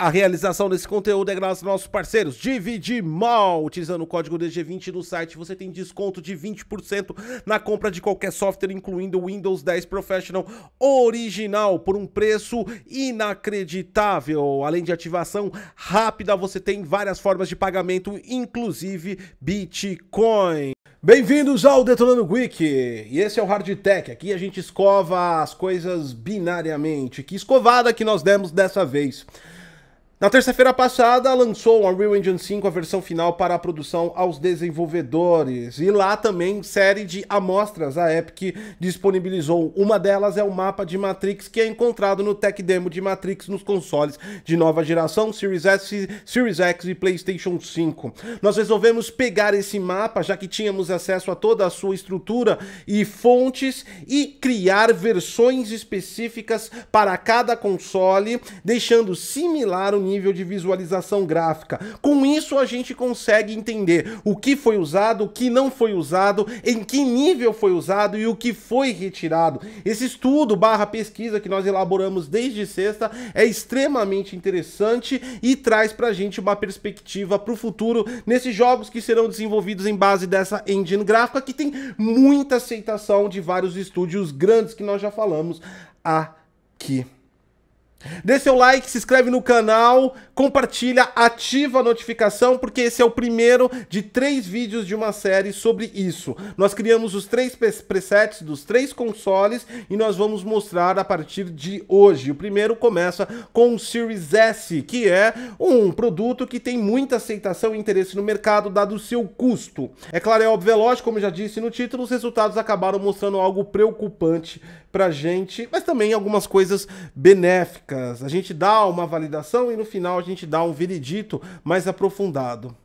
A realização desse conteúdo é graças aos nossos parceiros Divide Mal. Utilizando o código DG20 no site, você tem desconto de 20% na compra de qualquer software, incluindo Windows 10 Professional original, por um preço inacreditável. Além de ativação rápida, você tem várias formas de pagamento, inclusive Bitcoin. Bem-vindos ao Detonando Week! E esse é o Hard Tech. Aqui a gente escova as coisas binariamente. Que escovada que nós demos dessa vez! Na terça-feira passada, lançou o Unreal Engine 5, a versão final para a produção aos desenvolvedores. E lá também, série de amostras, a Epic disponibilizou. Uma delas é o mapa de Matrix, que é encontrado no tech demo de Matrix nos consoles de nova geração, Series S, Series X e PlayStation 5. Nós resolvemos pegar esse mapa, já que tínhamos acesso a toda a sua estrutura e fontes, e criar versões específicas para cada console, deixando similar o nível de visualização gráfica. Com isso a gente consegue entender o que foi usado, o que não foi usado, em que nível foi usado e o que foi retirado. Esse estudo barra pesquisa que nós elaboramos desde sexta é extremamente interessante e traz para a gente uma perspectiva para o futuro nesses jogos que serão desenvolvidos em base dessa engine gráfica que tem muita aceitação de vários estúdios grandes que nós já falamos aqui. Deixe seu like, se inscreve no canal, compartilha, ativa a notificação, porque esse é o primeiro de três vídeos de uma série sobre isso. Nós criamos os três presets dos três consoles e nós vamos mostrar a partir de hoje. O primeiro começa com o Series S, que é um produto que tem muita aceitação e interesse no mercado, dado o seu custo. É claro, é óbvio, é lógico, como já disse no título, os resultados acabaram mostrando algo preocupante pra gente, mas também algumas coisas benéficas. A gente dá uma validação e no final a gente dá um veredito mais aprofundado.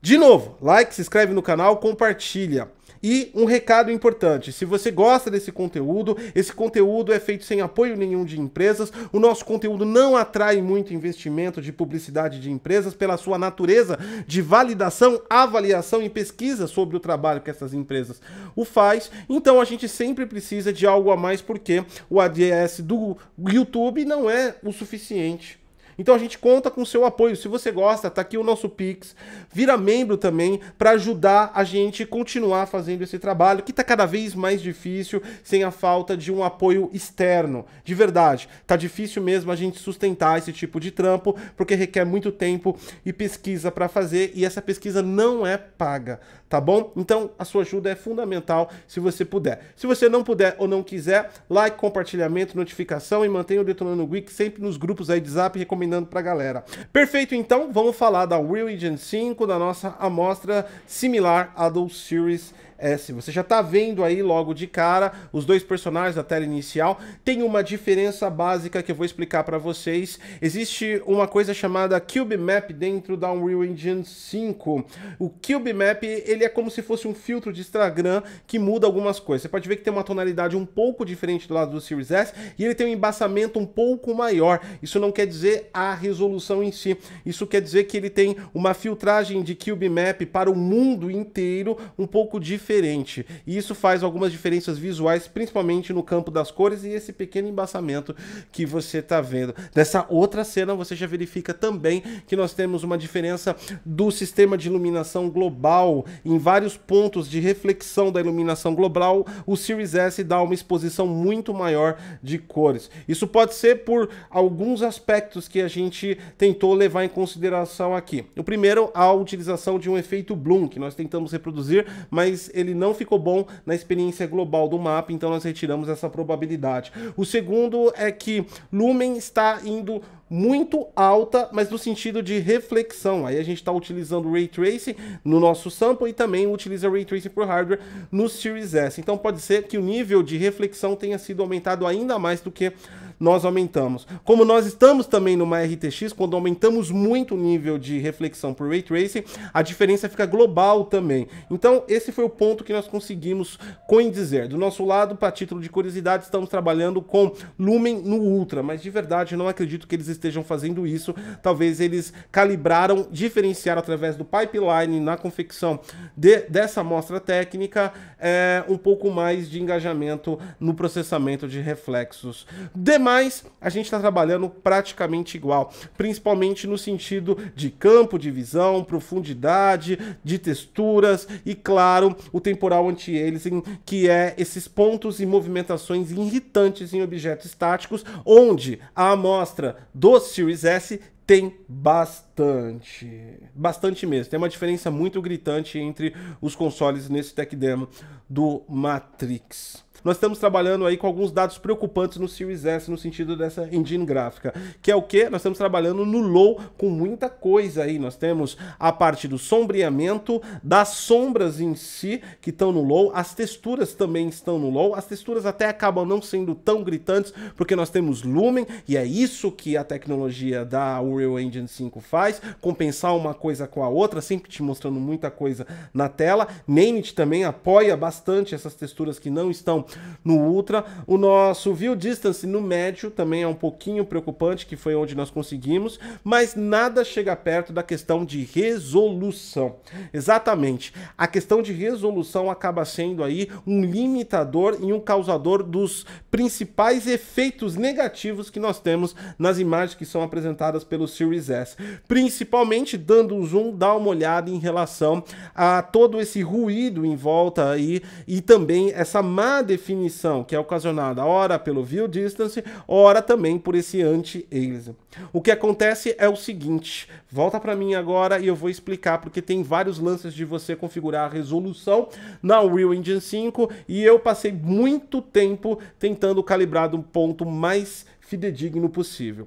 De novo, like, se inscreve no canal, compartilha. E um recado importante: se você gosta desse conteúdo, esse conteúdo é feito sem apoio nenhum de empresas, o nosso conteúdo não atrai muito investimento de publicidade de empresas pela sua natureza de validação, avaliação e pesquisa sobre o trabalho que essas empresas o faz. Então a gente sempre precisa de algo a mais porque o ADS do YouTube não é o suficiente então a gente conta com o seu apoio. Se você gosta, tá aqui o nosso Pix. Vira membro também para ajudar a gente continuar fazendo esse trabalho que tá cada vez mais difícil sem a falta de um apoio externo. De verdade, tá difícil mesmo a gente sustentar esse tipo de trampo porque requer muito tempo e pesquisa para fazer e essa pesquisa não é paga, tá bom? Então a sua ajuda é fundamental se você puder. Se você não puder ou não quiser, like, compartilhamento, notificação e mantenha o Detonando Geek sempre nos grupos aí de Zap recomendados recomendando pra galera. Perfeito, então, vamos falar da Real Engine 5, da nossa amostra similar à do Series é, S, assim, você já está vendo aí logo de cara os dois personagens da tela inicial, tem uma diferença básica que eu vou explicar para vocês. Existe uma coisa chamada Cube Map dentro da Unreal Engine 5. O Cube Map, ele é como se fosse um filtro de Instagram que muda algumas coisas. Você pode ver que tem uma tonalidade um pouco diferente do lado do Series S e ele tem um embaçamento um pouco maior. Isso não quer dizer a resolução em si. Isso quer dizer que ele tem uma filtragem de Cube Map para o mundo inteiro um pouco diferente diferente. E isso faz algumas diferenças visuais, principalmente no campo das cores e esse pequeno embaçamento que você está vendo. Nessa outra cena, você já verifica também que nós temos uma diferença do sistema de iluminação global. Em vários pontos de reflexão da iluminação global, o Series S dá uma exposição muito maior de cores. Isso pode ser por alguns aspectos que a gente tentou levar em consideração aqui. O primeiro, a utilização de um efeito Bloom, que nós tentamos reproduzir, mas ele não ficou bom na experiência global do mapa, então nós retiramos essa probabilidade. O segundo é que Lumen está indo muito alta, mas no sentido de reflexão. Aí a gente está utilizando Ray Tracing no nosso sample e também utiliza Ray Tracing por hardware no Series S. Então pode ser que o nível de reflexão tenha sido aumentado ainda mais do que nós aumentamos. Como nós estamos também numa RTX, quando aumentamos muito o nível de reflexão por ray tracing, a diferença fica global também. Então, esse foi o ponto que nós conseguimos coindizer. Do nosso lado, para título de curiosidade, estamos trabalhando com Lumen no Ultra, mas de verdade não acredito que eles estejam fazendo isso. Talvez eles calibraram, diferenciaram através do pipeline na confecção de, dessa amostra técnica é, um pouco mais de engajamento no processamento de reflexos. Demais mas a gente está trabalhando praticamente igual, principalmente no sentido de campo de visão, profundidade, de texturas e, claro, o temporal anti-aliasing, que é esses pontos e movimentações irritantes em objetos estáticos, onde a amostra do Series S tem bastante. Bastante mesmo. Tem uma diferença muito gritante entre os consoles nesse tech demo do Matrix nós estamos trabalhando aí com alguns dados preocupantes no Series S, no sentido dessa engine gráfica, que é o que? Nós estamos trabalhando no low com muita coisa aí, nós temos a parte do sombreamento, das sombras em si, que estão no low, as texturas também estão no low, as texturas até acabam não sendo tão gritantes, porque nós temos Lumen, e é isso que a tecnologia da Unreal Engine 5 faz, compensar uma coisa com a outra, sempre te mostrando muita coisa na tela. Nanit também apoia bastante essas texturas que não estão no ultra. O nosso view distance no médio também é um pouquinho preocupante, que foi onde nós conseguimos, mas nada chega perto da questão de resolução. Exatamente. A questão de resolução acaba sendo aí um limitador e um causador dos principais efeitos negativos que nós temos nas imagens que são apresentadas pelo Series S. Principalmente dando um zoom, dá uma olhada em relação a todo esse ruído em volta aí e também essa má definição que é ocasionada ora pelo view distance, ora também por esse anti-aliasing. O que acontece é o seguinte, volta para mim agora e eu vou explicar porque tem vários lances de você configurar a resolução na Unreal Engine 5 e eu passei muito tempo tentando calibrar do um ponto mais fidedigno possível.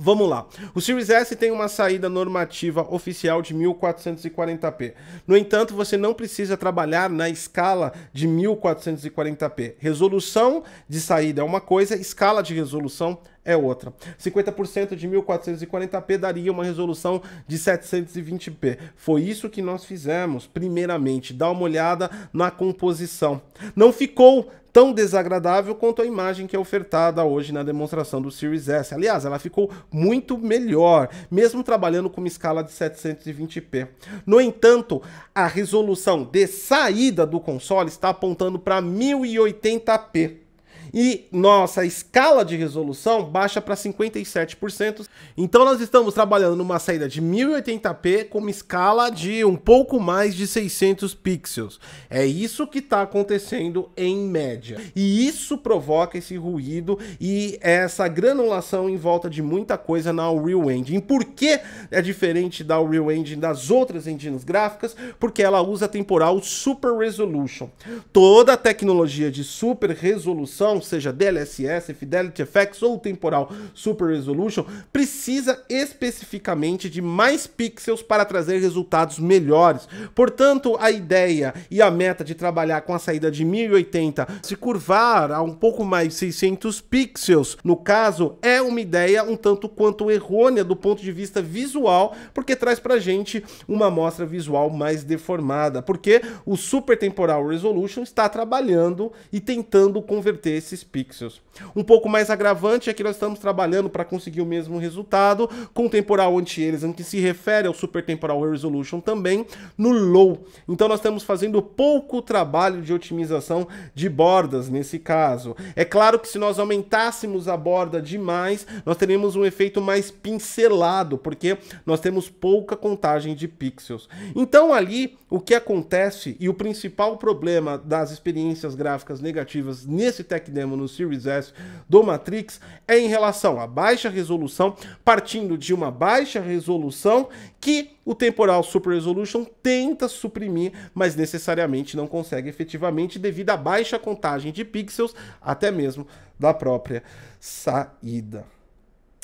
Vamos lá. O Series S tem uma saída normativa oficial de 1440p. No entanto, você não precisa trabalhar na escala de 1440p. Resolução de saída é uma coisa, escala de resolução é outra. 50% de 1440p daria uma resolução de 720p. Foi isso que nós fizemos, primeiramente. Dá uma olhada na composição. Não ficou tão desagradável quanto a imagem que é ofertada hoje na demonstração do Series S. Aliás, ela ficou muito melhor, mesmo trabalhando com uma escala de 720p. No entanto, a resolução de saída do console está apontando para 1080p e nossa escala de resolução baixa para 57%. Então nós estamos trabalhando numa saída de 1080p com uma escala de um pouco mais de 600 pixels. É isso que está acontecendo em média. E isso provoca esse ruído e essa granulação em volta de muita coisa na Unreal Engine. Por que é diferente da Unreal Engine das outras engines gráficas? Porque ela usa temporal Super Resolution. Toda a tecnologia de super resolução seja DLSS, Fidelity FX ou temporal Super Resolution, precisa especificamente de mais pixels para trazer resultados melhores. Portanto, a ideia e a meta de trabalhar com a saída de 1080 se curvar a um pouco mais de 600 pixels, no caso, é uma ideia um tanto quanto errônea do ponto de vista visual, porque traz para gente uma amostra visual mais deformada, porque o Super Temporal Resolution está trabalhando e tentando converter esses pixels. Um pouco mais agravante é que nós estamos trabalhando para conseguir o mesmo resultado com o temporal anti-aliasing que se refere ao super temporal resolution também no low. Então nós estamos fazendo pouco trabalho de otimização de bordas nesse caso. É claro que se nós aumentássemos a borda demais, nós teríamos um efeito mais pincelado, porque nós temos pouca contagem de pixels. Então ali o que acontece e o principal problema das experiências gráficas negativas nesse tech demo no Series S do Matrix é em relação à baixa resolução, partindo de uma baixa resolução que o temporal super resolution tenta suprimir, mas necessariamente não consegue efetivamente devido à baixa contagem de pixels, até mesmo da própria saída.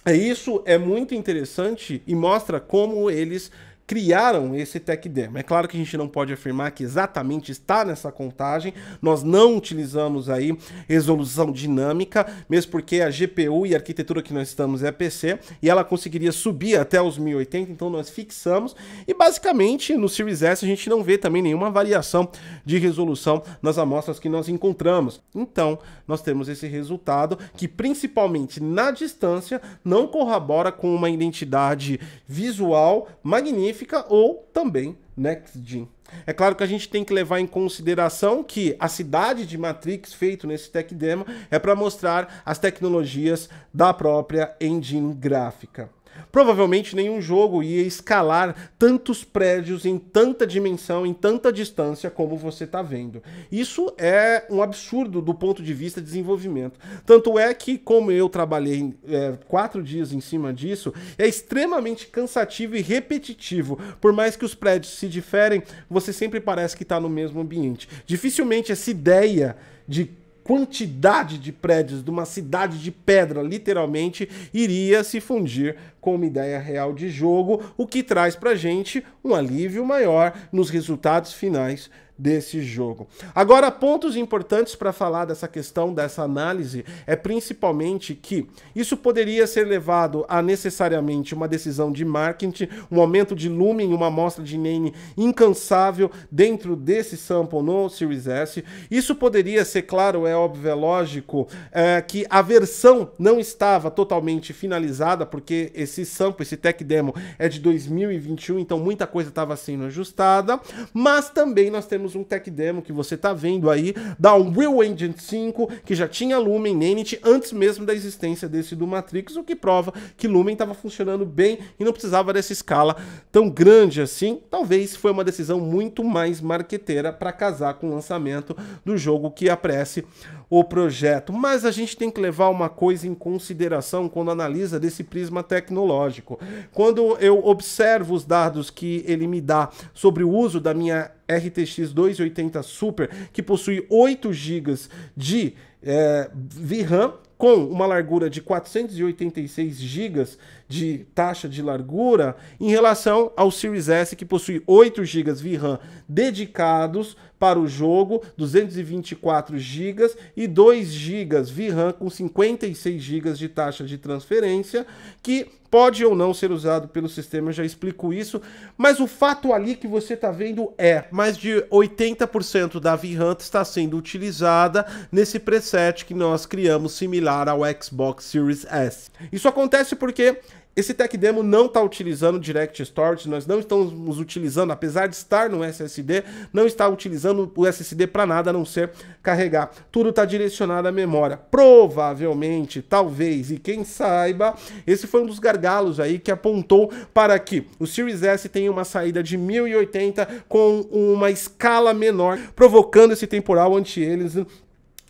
É isso é muito interessante e mostra como eles criaram esse demo. É claro que a gente não pode afirmar que exatamente está nessa contagem, nós não utilizamos aí resolução dinâmica, mesmo porque a GPU e a arquitetura que nós estamos é PC, e ela conseguiria subir até os 1080, então nós fixamos, e basicamente no Series S a gente não vê também nenhuma variação de resolução nas amostras que nós encontramos. Então, nós temos esse resultado que principalmente na distância não corrobora com uma identidade visual magnífica ou também NextGen. É claro que a gente tem que levar em consideração que a cidade de Matrix feito nesse tech demo é para mostrar as tecnologias da própria engine gráfica. Provavelmente nenhum jogo ia escalar tantos prédios em tanta dimensão, em tanta distância como você está vendo. Isso é um absurdo do ponto de vista de desenvolvimento. Tanto é que, como eu trabalhei é, quatro dias em cima disso, é extremamente cansativo e repetitivo. Por mais que os prédios se diferem, você sempre parece que está no mesmo ambiente. Dificilmente essa ideia de quantidade de prédios de uma cidade de pedra, literalmente, iria se fundir com uma ideia real de jogo, o que traz para gente um alívio maior nos resultados finais desse jogo. Agora, pontos importantes para falar dessa questão, dessa análise, é principalmente que isso poderia ser levado a necessariamente uma decisão de marketing, um aumento de lumen, uma amostra de name incansável dentro desse sample no Series S. Isso poderia ser, claro, é óbvio, é lógico, é, que a versão não estava totalmente finalizada, porque esse sample, esse tech demo é de 2021, então muita coisa estava sendo ajustada, mas também nós temos temos um tech demo que você está vendo aí da Unreal Engine 5, que já tinha Lumen Nanit antes mesmo da existência desse do Matrix, o que prova que Lumen estava funcionando bem e não precisava dessa escala tão grande assim. Talvez foi uma decisão muito mais marqueteira para casar com o lançamento do jogo que apresse o projeto. Mas a gente tem que levar uma coisa em consideração quando analisa desse prisma tecnológico. Quando eu observo os dados que ele me dá sobre o uso da minha RTX 280 Super, que possui 8 GB de é, VRAM com uma largura de 486 GB de taxa de largura, em relação ao Series S, que possui 8 GB VRAM dedicados para o jogo, 224 GB e 2 GB VRAM com 56 GB de taxa de transferência, que pode ou não ser usado pelo sistema, eu já explico isso, mas o fato ali que você está vendo é, mais de 80% da VRAM está sendo utilizada nesse preset que nós criamos similar ao Xbox Series S. Isso acontece porque esse tech demo não está utilizando Direct Storage, nós não estamos utilizando, apesar de estar no SSD, não está utilizando o SSD para nada a não ser carregar. Tudo está direcionado à memória. Provavelmente, talvez, e quem saiba, esse foi um dos gargalos aí que apontou para que o Series S tenha uma saída de 1080 com uma escala menor, provocando esse temporal anti-aliasing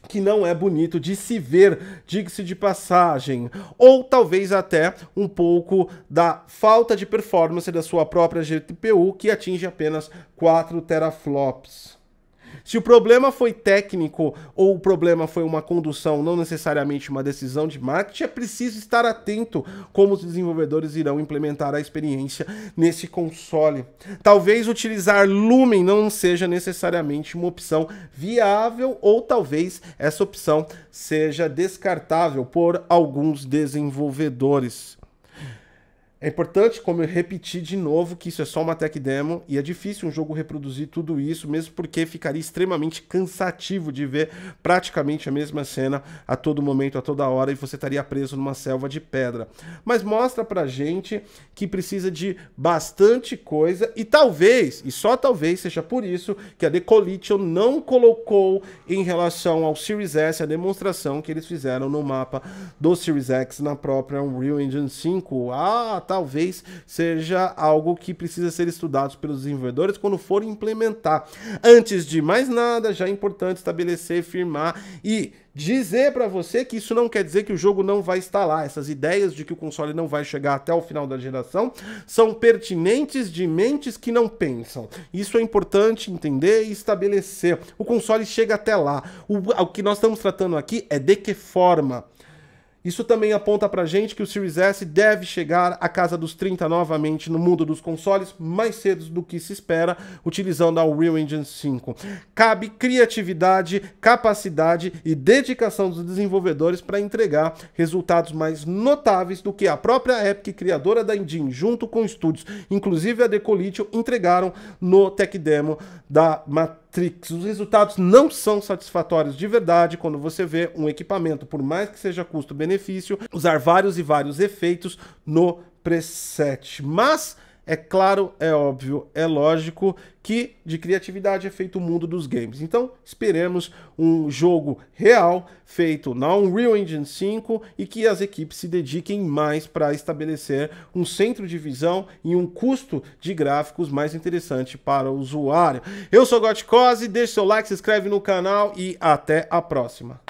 que não é bonito de se ver, diga-se de passagem, ou talvez até um pouco da falta de performance da sua própria GPU, que atinge apenas 4 teraflops. Se o problema foi técnico ou o problema foi uma condução, não necessariamente uma decisão de marketing, é preciso estar atento como os desenvolvedores irão implementar a experiência nesse console. Talvez utilizar Lumen não seja necessariamente uma opção viável ou talvez essa opção seja descartável por alguns desenvolvedores. É importante, como eu repeti de novo, que isso é só uma tech demo e é difícil um jogo reproduzir tudo isso, mesmo porque ficaria extremamente cansativo de ver praticamente a mesma cena a todo momento, a toda hora, e você estaria preso numa selva de pedra. Mas mostra pra gente que precisa de bastante coisa e talvez, e só talvez seja por isso que a Decollition não colocou em relação ao Series S a demonstração que eles fizeram no mapa do Series X na própria Unreal Engine 5. Ah, tá talvez seja algo que precisa ser estudado pelos desenvolvedores quando for implementar. Antes de mais nada, já é importante estabelecer, firmar e dizer para você que isso não quer dizer que o jogo não vai estar lá. Essas ideias de que o console não vai chegar até o final da geração são pertinentes de mentes que não pensam. Isso é importante entender e estabelecer. O console chega até lá. O, o que nós estamos tratando aqui é de que forma isso também aponta pra gente que o Series S deve chegar à casa dos 30 novamente no mundo dos consoles mais cedo do que se espera, utilizando a Unreal Engine 5. Cabe criatividade, capacidade e dedicação dos desenvolvedores para entregar resultados mais notáveis do que a própria Epic, criadora da engine, junto com estúdios, inclusive a Decolitio, entregaram no tech demo da Matrix Matrix. Os resultados não são satisfatórios de verdade quando você vê um equipamento, por mais que seja custo-benefício, usar vários e vários efeitos no preset. Mas é claro, é óbvio, é lógico que de criatividade é feito o mundo dos games. Então, esperemos um jogo real feito na Unreal Engine 5 e que as equipes se dediquem mais para estabelecer um centro de visão e um custo de gráficos mais interessante para o usuário. Eu sou Gotcose, deixe seu like, se inscreve no canal e até a próxima.